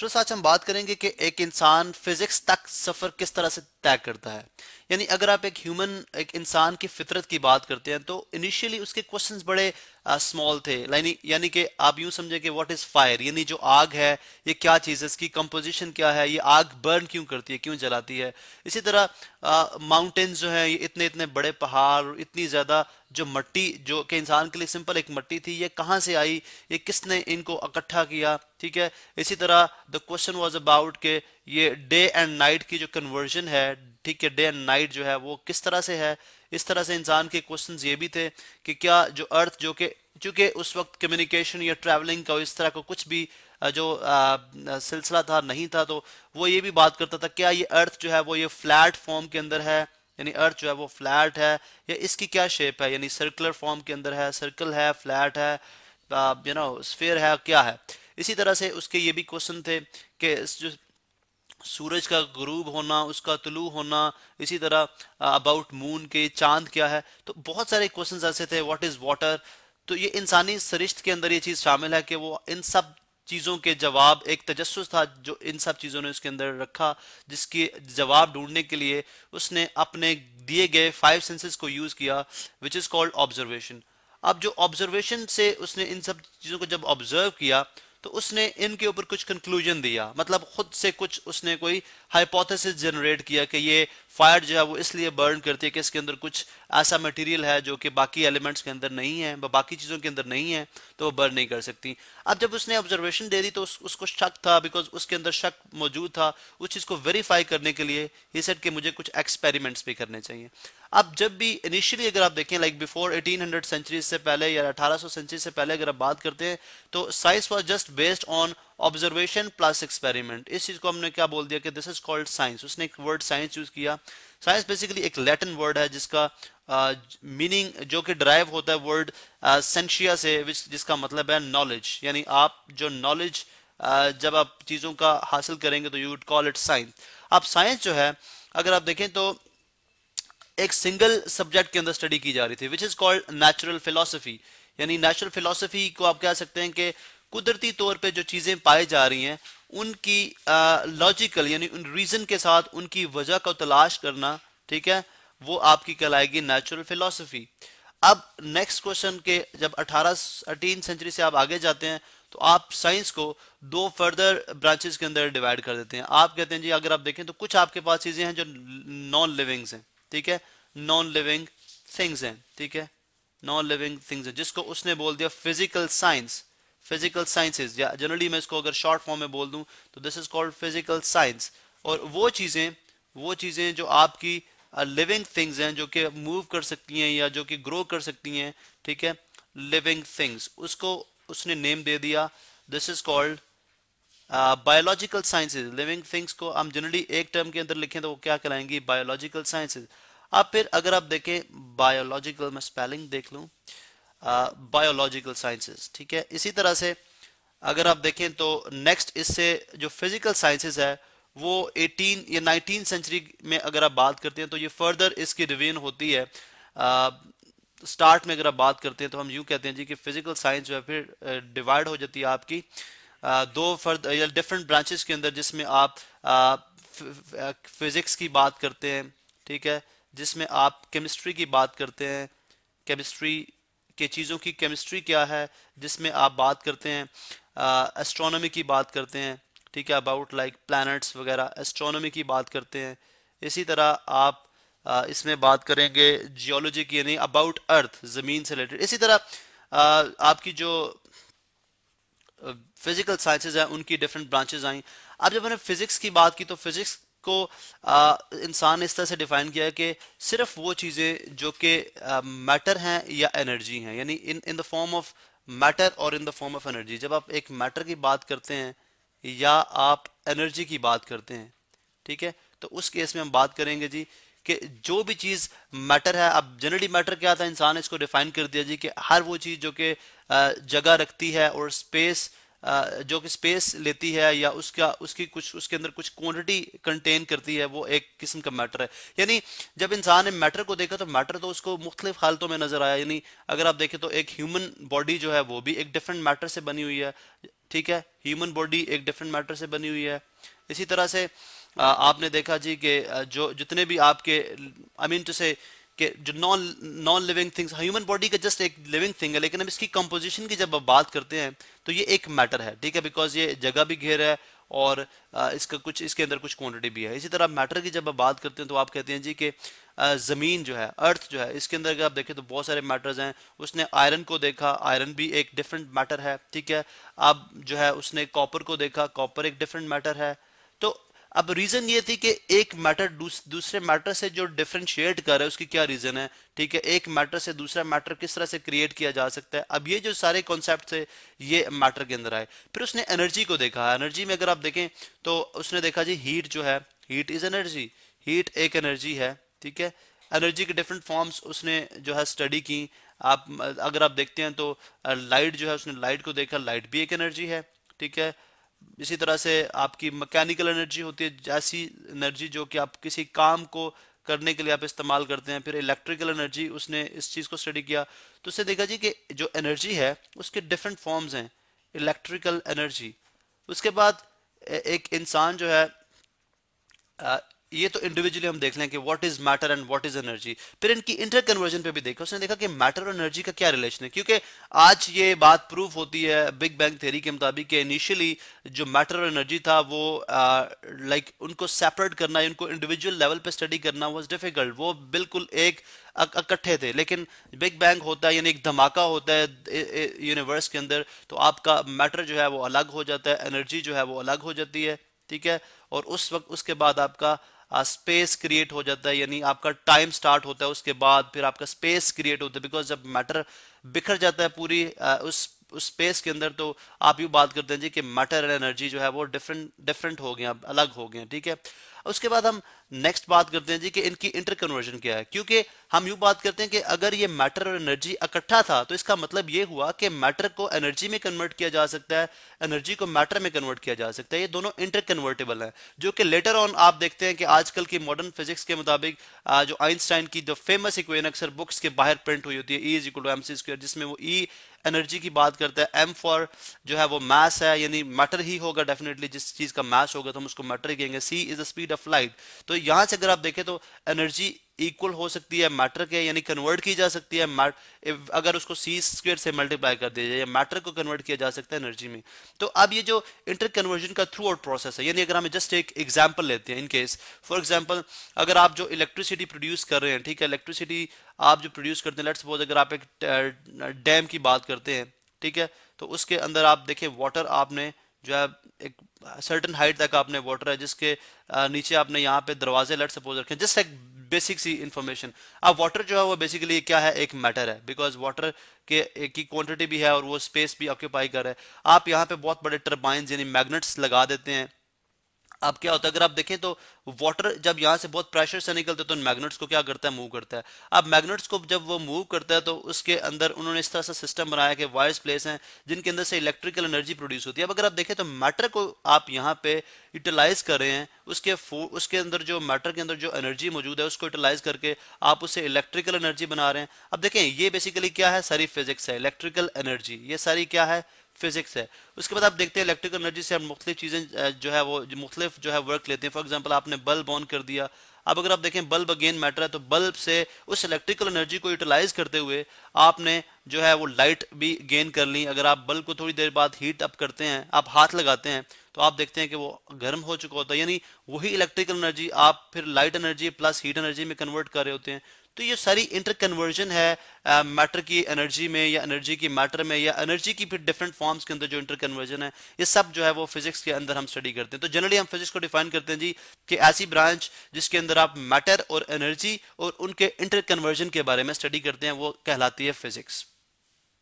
दोस्तों आज हम बात करेंगे कि एक इंसान फिजिक्स तक सफ़र किस तरह से तय करता है यानी अगर आप एक ह्यूमन एक इंसान की फितरत की बात करते हैं तो इनिशियली उसके क्वेश्चंस बड़े स्मॉल थे यानी यानी कि आप यूं समझें कि व्हाट इज़ फायर यानी जो आग है ये क्या चीज़ है इसकी कंपोजिशन क्या है ये आग बर्न क्यों करती है क्यों जलाती है इसी तरह माउंटेन्स जो हैं ये इतने इतने बड़े पहाड़ इतनी ज़्यादा जो मट्टी जो कि इंसान के लिए सिंपल एक मट्टी थी ये कहाँ से आई ये किसने इनको इकट्ठा किया ठीक है इसी तरह द क्वेश्चन वॉज अबाउट के ये डे एंड नाइट की जो कन्वर्जन है ठीक है डे एंड नाइट जो है वो किस तरह से है इस तरह से इंसान के क्वेश्चन ये भी थे कि क्या जो अर्थ जो कि चूंकि उस वक्त कम्युनिकेशन या ट्रैवलिंग का इस तरह का कुछ भी जो सिलसिला था नहीं था तो वो ये भी बात करता था क्या ये अर्थ जो है वो ये फ्लैट फॉर्म के अंदर है यानी अर्थ जो है वो फ्लैट है या इसकी क्या शेप है यानी सर्कुलर फॉर्म के अंदर है सर्कल है फ्लैट है यू नो स्फेयर है क्या है इसी तरह से उसके ये भी क्वेश्चन थे कि जो सूरज का ग्रूब होना उसका तलु होना इसी तरह अबाउट मून के चांद क्या है तो बहुत सारे क्वेश्चन ऐसे थे वॉट इज वाटर तो ये इंसानी सरिश्त के अंदर ये चीज शामिल है कि वो इन सब चीज़ों के जवाब एक तजस्स था जो इन सब चीज़ों ने उसके अंदर रखा जिसके जवाब ढूंढने के लिए उसने अपने दिए गए फाइव सेंसेस को यूज़ किया विच इज़ कॉल्ड ऑब्जर्वेशन अब जो ऑब्जर्वेशन से उसने इन सब चीज़ों को जब ऑब्जर्व किया तो उसने इनके ऊपर कुछ कंक्लूजन दिया मतलब खुद से कुछ उसने कोई हाइपोथेसिस जनरेट किया कि ये फायर जो है वो इसलिए बर्न करती है कि इसके अंदर कुछ ऐसा मटेरियल है जो कि बाकी एलिमेंट्स के अंदर नहीं है बाकी चीज़ों के अंदर नहीं है तो वो बर्न नहीं कर सकती अब जब उसने ऑब्जर्वेशन दे दी तो उस, उसको शक था बिकॉज उसके अंदर शक मौजूद था उस चीज़ को वेरीफाई करने के लिए ये सेट कि मुझे कुछ एक्सपेरिमेंट्स भी करने चाहिए अब जब भी इनिशियली अगर आप देखें लाइक बिफोर एटीन सेंचुरी से पहले या अठारह सेंचुरी से पहले अगर आप बात करते हैं तो science was just based on observation plus experiment इस चीज को हमने क्या बोल दिया कि दिस इज कॉल्ड साइंस उसने एक वर्ड साइंस यूज किया साइंस बेसिकली एक लैटिन वर्ड है जिसका मीनिंग uh, जो कि ड्राइव होता है वर्ड सेंशिया uh, से विच जिसका मतलब है नॉलेज यानी आप जो नॉलेज uh, जब आप चीजों का हासिल करेंगे तो you would call it science अब साइंस जो है अगर आप देखें तो एक सिंगल सब्जेक्ट के अंदर स्टडी की जा रही थी which is called natural philosophy यानी नेचुरल फिलोसफी को आप कह सकते हैं कि कुदरती तौर पे जो चीज़ें पाई जा रही हैं उनकी लॉजिकल यानी उन रीज़न के साथ उनकी वजह को तलाश करना ठीक है वो आपकी कहलाएगी नेचुरल फिलोसफी अब नेक्स्ट क्वेश्चन के जब 18 18 सेंचुरी से आप आगे जाते हैं तो आप साइंस को दो फर्दर ब्रांचेस के अंदर डिवाइड कर देते हैं आप कहते हैं जी अगर आप देखें तो कुछ आपके पास चीज़ें हैं जो नॉन लिविंग्स हैं ठीक है नॉन लिविंग थिंग्स हैं ठीक है नॉन लिविंग थिंग्स हैं जिसको उसने बोल दिया फिजिकल साइंस फिजिकल साइंसेज या जनरली मैं इसको अगर शॉर्ट फॉर्म में बोल दूं तो this is called physical science और वो चीज़ें वो चीज़ें जो आपकी लिविंग uh, थिंग्स हैं जो कि मूव कर सकती हैं या जो कि ग्रो कर सकती हैं ठीक है लिविंग थिंग्स उसको उसने नेम दे दिया this is called biological sciences living things को हम जनरली एक टर्म के अंदर लिखें तो वो क्या कहलाएंगी बायोलॉजिकल साइंसेज अब फिर अगर आप देखें बायोलॉजिकल में स्पेलिंग देख लूँ बायोलॉजिकल साइंसेस ठीक है इसी तरह से अगर आप देखें तो नेक्स्ट इससे जो फिजिकल साइंसेस है वो 18 या 19 सेंचुरी में अगर आप बात करते हैं तो ये फर्दर इसकी रिवीन होती है स्टार्ट में अगर आप बात करते हैं तो हम यूँ कहते हैं जी कि फिजिकल साइंस जो है फिर डिवाइड हो जाती है आपकी आ, दो फर्द या डिफरेंट ब्रांचेस के अंदर जिसमें आप फिजिक्स की बात करते हैं ठीक है जिसमें आप केमिस्ट्री की बात करते हैं केमिस्ट्री कि चीज़ों की केमिस्ट्री क्या है जिसमें आप बात करते हैं एस्ट्रोनॉमी की बात करते हैं ठीक है अबाउट लाइक प्लैनेट्स वगैरह एस्ट्रोनॉमी की बात करते हैं इसी तरह आप आ, इसमें बात करेंगे जियोलॉजी की यानी अबाउट अर्थ ज़मीन से रिलेटेड इसी तरह आ, आपकी जो फिजिकल साइंसेज हैं उनकी डिफरेंट ब्रांचेज आई अब जब मैंने फिजिक्स की बात की तो फिजिक्स इसको इंसान इस तरह से डिफाइन किया कि सिर्फ वो चीज़ें जो कि मैटर हैं या एनर्जी हैं यानी in in the form of matter और in the form of energy जब आप एक मैटर की बात करते हैं या आप एनर्जी की बात करते हैं ठीक है तो उस केस में हम बात करेंगे जी कि जो भी चीज़ मैटर है अब जनरली मैटर क्या था इंसान इसको डिफाइन कर दिया जी कि हर वो चीज़ जो कि जगह रखती है और स्पेस जो कि स्पेस लेती है या उसका उसकी कुछ उसके अंदर कुछ क्वांटिटी कंटेन करती है वो एक किस्म का मैटर है यानी जब इंसान ने मैटर को देखा तो मैटर तो उसको मुख्तलिफ हालतों में नजर आया यानी अगर आप देखें तो एक ह्यूमन बॉडी जो है वो भी एक डिफरेंट मैटर से बनी हुई है ठीक है ह्यूमन बॉडी एक डिफरेंट मैटर से बनी हुई है इसी तरह से आपने देखा जी कि जो जितने भी आपके आई मीन टू से कि जो non non living things human body का जस्ट एक लिविंग थिंग है लेकिन हम इसकी कंपोजिशन की जब बात करते हैं तो ये एक मैटर है ठीक है बिकॉज ये जगह भी घेर है और इसका कुछ इसके अंदर कुछ क्वांटिटी भी है इसी तरह मैटर की जब आप बात करते हैं तो आप कहते हैं जी कि ज़मीन जो है अर्थ जो है इसके अंदर अगर आप देखें तो बहुत सारे मैटर्स हैं उसने आयरन को देखा आयरन भी एक डिफरेंट मैटर है ठीक है अब जो है उसने कॉपर को देखा कॉपर एक डिफरेंट मैटर है तो अब रीजन ये थी कि एक मैटर दूस, दूसरे मैटर से जो डिफ्रेंशिएट कर रहा है उसकी क्या रीजन है ठीक है एक मैटर से दूसरा मैटर किस तरह से क्रिएट किया जा सकता है अब ये जो सारे कॉन्सेप्ट थे ये मैटर के अंदर आए फिर उसने एनर्जी को देखा एनर्जी में अगर आप देखें तो उसने देखा जी हीट जो है हीट इज एनर्जी हीट एक एनर्जी है ठीक है एनर्जी के डिफरेंट फॉर्म्स उसने जो है स्टडी की आप अगर आप देखते हैं तो लाइट जो है उसने लाइट को देखा लाइट भी एक एनर्जी है ठीक है इसी तरह से आपकी मैकेनिकल एनर्जी होती है ऐसी एनर्जी जो कि आप किसी काम को करने के लिए आप इस्तेमाल करते हैं फिर इलेक्ट्रिकल एनर्जी उसने इस चीज़ को स्टडी किया तो उसने देखा जी कि जो एनर्जी है उसके डिफरेंट फॉर्म्स हैं इलेक्ट्रिकल एनर्जी उसके बाद एक इंसान जो है ये तो इंडिविजुअली हम देख लें कि what is matter and what is energy फिर इनकी इंटर कन्वर्जन पे भी देखा उसने देखा कि मैटर और एनर्जी का क्या रिलेशन है क्योंकि आज ये बात प्रूफ होती है बिग बैंग थ्योरी के मुताबिक कि इनिशियली जो मैटर और एनर्जी था वो लाइक uh, like, उनको सेपरेट करना उनको इंडिविजुअल लेवल पे स्टडी करना वॉज डिफिकल्ट वो बिल्कुल एक इकट्ठे थे लेकिन बिग बैंग होता है यानी एक धमाका होता है यूनिवर्स के अंदर तो आपका मैटर जो है वो अलग हो जाता है एनर्जी जो है वो अलग हो जाती है ठीक है और उस वक्त उसके बाद आपका स्पेस क्रिएट हो जाता है यानी आपका टाइम स्टार्ट होता है उसके बाद फिर आपका स्पेस क्रिएट होता है बिकॉज जब मैटर बिखर जाता है पूरी uh, उस उस स्पेस के अंदर तो आप यू बात करते हैं जी कि मैटर एंड एनर्जी जो है वो डिफरेंट डिफरेंट हो गए अलग हो गए ठीक है उसके बाद हम नेक्स्ट बात करते हैं जी कि इनकी इंटर कन्वर्जन क्या है क्योंकि हम यू बात करते हैं कि अगर ये मैटर और एनर्जी इकट्ठा था तो इसका मतलब ये हुआ कि मैटर को एनर्जी में कन्वर्ट किया जा सकता है एनर्जी को मैटर में कन्वर्ट किया जा सकता है ये दोनों इंटर कन्वर्टेबल हैं जो कि लेटर ऑन आप देखते हैं कि आजकल की मॉडर्न फिजिक्स के मुताबिक जो आइंस्टाइन की जो फेमस इक्वेन अक्सर बुक्स के बाहर प्रिंट हुई होती है E is equal to M C square जिसमें वो ई e एनर्जी की बात करता है एम फॉर जो है वो मैस है यानी मैटर ही होगा डेफिनेटली जिस चीज का मैस होगा तो हम उसको मैटर ही कहेंगे C is the speed of light तो यहां से अगर आप देखें तो एनर्जी इक्वल हो सकती है मैटर के यानी कन्वर्ट की जा सकती है अगर उसको सी स्क्वेयर से मल्टीप्लाई कर दिया जाए या मैटर को कन्वर्ट किया जा सकता है एनर्जी में तो अब ये जो इंटर कन्वर्जन का थ्रू आउट प्रोसेस है यानी अगर हमें जस्ट एक एग्जांपल लेते हैं इनकेस फॉर एग्जांपल अगर आप जो इलेक्ट्रिसिटी प्रोड्यूस कर रहे हैं ठीक है इलेक्ट्रिसिटी आप जो प्रोड्यूस करते हैं लेट सपोज अगर आप एक डैम की बात करते हैं ठीक है तो उसके अंदर आप देखें वाटर आपने जो है एक सर्टन हाइट तक आपने वाटर है जिसके नीचे आपने यहाँ पे दरवाजे लट सपोज रखे जस्ट एक बेसिक सी इन्फॉर्मेशन अब वाटर जो है वो बेसिकली क्या है एक मैटर है बिकॉज वाटर के की क्वांटिटी भी है और वो स्पेस भी ऑक्यूपाई कर रहा है आप यहाँ पे बहुत बड़े टर्बाइन यानी मैग्नेट्स लगा देते हैं अब क्या होता है अगर आप देखें तो वाटर जब यहाँ से बहुत प्रेशर से निकलते तो मैग्नेट्स को क्या करता है मूव करता है अब मैग्नेट्स को जब वो मूव करता है तो उसके अंदर उन्होंने इस तरह से सिस्टम बनाया कि वायर्स प्लेस हैं जिनके अंदर से इलेक्ट्रिकल एनर्जी प्रोड्यूस होती है अब अगर आप देखें तो मैटर को आप यहाँ पे यूटिलाइज कर रहे हैं उसके उसके अंदर जो मैटर के अंदर जो एनर्जी मौजूद है उसको यूटिलाइज करके आप उसे इलेक्ट्रिकल एनर्जी बना रहे हैं अब देखें ये बेसिकली क्या है सारी फिजिक्स है इलेक्ट्रिकल एनर्जी ये सारी क्या है फिजिक्स है उसके बाद आप देखते हैं इलेक्ट्रिकल एनर्जी से हम मुख्तलिफ चीज़ें जो है वो मुख्तलिफ जो है वर्क लेते हैं फॉर एग्जाम्पल आपने बल्ब ऑन कर दिया अब अगर आप देखें बल्ब अगेन मैटर है तो बल्ब से उस इलेक्ट्रिकल एनर्जी को यूटिलाइज करते हुए आपने जो है वो लाइट भी गेन कर ली अगर आप बल्ब को थोड़ी देर बाद हीट अप करते हैं आप हाथ लगाते हैं तो आप देखते हैं कि वो गर्म हो चुका होता है यानी वही इलेक्ट्रिकल एनर्जी आप फिर light energy plus heat energy में कन्वर्ट कर रहे होते हैं तो ये सारी इंटरकन्वर्जन है मैटर की एनर्जी में या एनर्जी की मैटर में या एनर्जी की फिर डिफरेंट फॉर्म्स के अंदर जो इंटरकन्वर्जन है ये सब जो है वो फिजिक्स के अंदर हम स्टडी करते हैं तो जनरली हम फिजिक्स को डिफाइन करते हैं जी कि ऐसी ब्रांच जिसके अंदर आप मैटर और एनर्जी और उनके इंटरकन्वर्जन के बारे में स्टडी करते हैं वो कहलाती है फिजिक्स